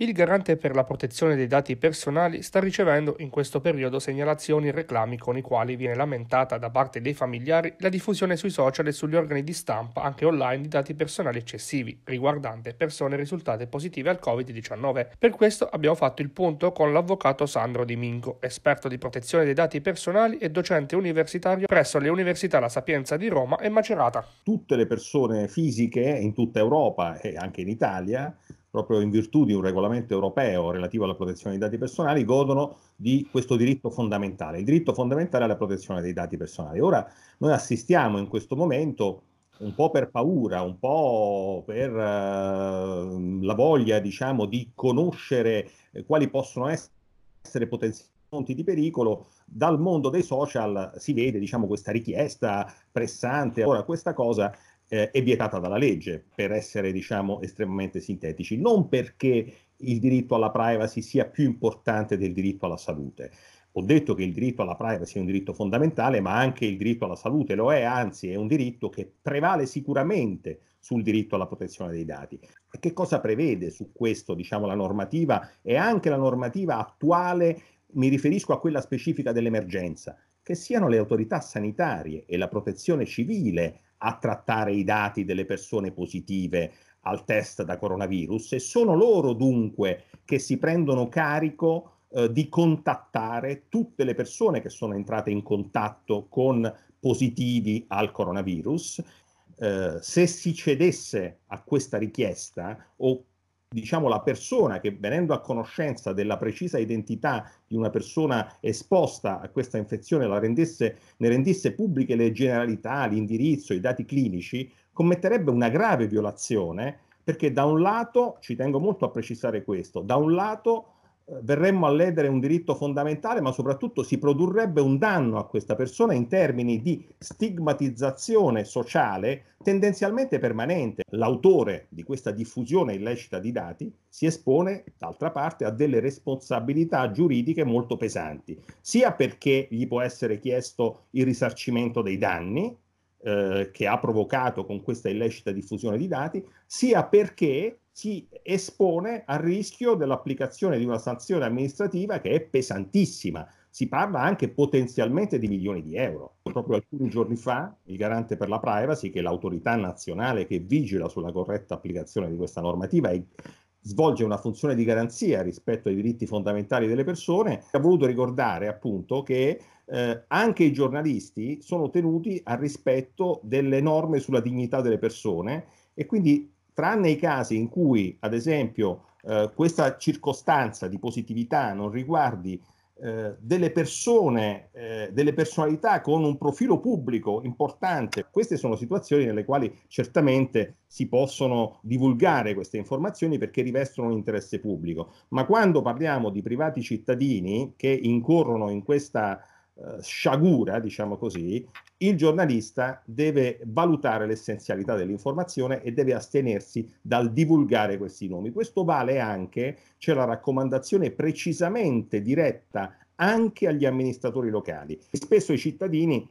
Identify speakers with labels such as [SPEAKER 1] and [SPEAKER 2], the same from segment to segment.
[SPEAKER 1] Il garante per la protezione dei dati personali sta ricevendo in questo periodo segnalazioni e reclami con i quali viene lamentata da parte dei familiari la diffusione sui social e sugli organi di stampa, anche online, di dati personali eccessivi, riguardante persone risultate positive al Covid-19. Per questo abbiamo fatto il punto con l'avvocato Sandro Di Mingo, esperto di protezione dei dati personali e docente universitario presso le Università La Sapienza di Roma e Macerata.
[SPEAKER 2] Tutte le persone fisiche in tutta Europa e anche in Italia proprio in virtù di un regolamento europeo relativo alla protezione dei dati personali, godono di questo diritto fondamentale, il diritto fondamentale alla protezione dei dati personali. Ora noi assistiamo in questo momento un po' per paura, un po' per eh, la voglia, diciamo, di conoscere eh, quali possono essere potenziali fonti di pericolo, dal mondo dei social si vede, diciamo, questa richiesta pressante. Ora questa cosa eh, è vietata dalla legge, per essere diciamo estremamente sintetici, non perché il diritto alla privacy sia più importante del diritto alla salute. Ho detto che il diritto alla privacy è un diritto fondamentale, ma anche il diritto alla salute lo è, anzi è un diritto che prevale sicuramente sul diritto alla protezione dei dati. E che cosa prevede su questo, diciamo, la normativa e anche la normativa attuale, mi riferisco a quella specifica dell'emergenza, che siano le autorità sanitarie e la protezione civile a trattare i dati delle persone positive al test da coronavirus e sono loro dunque che si prendono carico eh, di contattare tutte le persone che sono entrate in contatto con positivi al coronavirus. Eh, se si cedesse a questa richiesta o diciamo, la persona che venendo a conoscenza della precisa identità di una persona esposta a questa infezione rendesse, ne rendesse pubbliche le generalità, l'indirizzo, i dati clinici, commetterebbe una grave violazione perché da un lato, ci tengo molto a precisare questo, da un lato verremmo a ledere un diritto fondamentale, ma soprattutto si produrrebbe un danno a questa persona in termini di stigmatizzazione sociale tendenzialmente permanente. L'autore di questa diffusione illecita di dati si espone, d'altra parte, a delle responsabilità giuridiche molto pesanti, sia perché gli può essere chiesto il risarcimento dei danni, eh, che ha provocato con questa illecita diffusione di dati, sia perché si espone al rischio dell'applicazione di una sanzione amministrativa che è pesantissima. Si parla anche potenzialmente di milioni di euro. Proprio alcuni giorni fa il garante per la privacy, che è l'autorità nazionale che vigila sulla corretta applicazione di questa normativa e svolge una funzione di garanzia rispetto ai diritti fondamentali delle persone, ha voluto ricordare appunto che eh, anche i giornalisti sono tenuti al rispetto delle norme sulla dignità delle persone e quindi tranne i casi in cui, ad esempio, eh, questa circostanza di positività non riguardi eh, delle persone, eh, delle personalità con un profilo pubblico importante. Queste sono situazioni nelle quali certamente si possono divulgare queste informazioni perché rivestono un interesse pubblico. Ma quando parliamo di privati cittadini che incorrono in questa eh, sciagura, diciamo così, il giornalista deve valutare l'essenzialità dell'informazione e deve astenersi dal divulgare questi nomi. Questo vale anche, c'è la raccomandazione precisamente diretta anche agli amministratori locali. Spesso i cittadini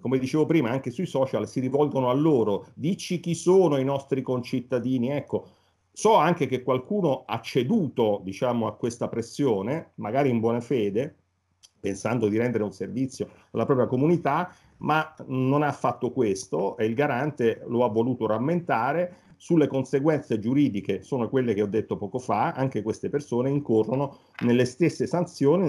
[SPEAKER 2] come dicevo prima, anche sui social si rivolgono a loro, dici chi sono i nostri concittadini, ecco. So anche che qualcuno ha ceduto, diciamo, a questa pressione, magari in buona fede, pensando di rendere un servizio alla propria comunità, ma non ha fatto questo e il garante lo ha voluto rammentare sulle conseguenze giuridiche, sono quelle che ho detto poco fa, anche queste persone incorrono nelle stesse sanzioni